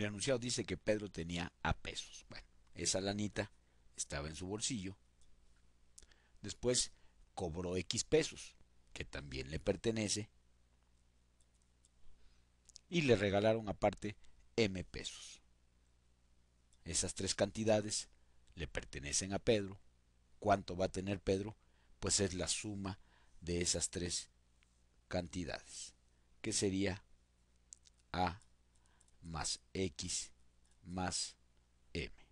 El anunciado dice que Pedro tenía a pesos. Bueno, esa lanita estaba en su bolsillo. Después cobró X pesos, que también le pertenece, y le regalaron aparte M pesos. Esas tres cantidades le pertenecen a Pedro. ¿Cuánto va a tener Pedro? Pues es la suma de esas tres cantidades, que sería A más X más M.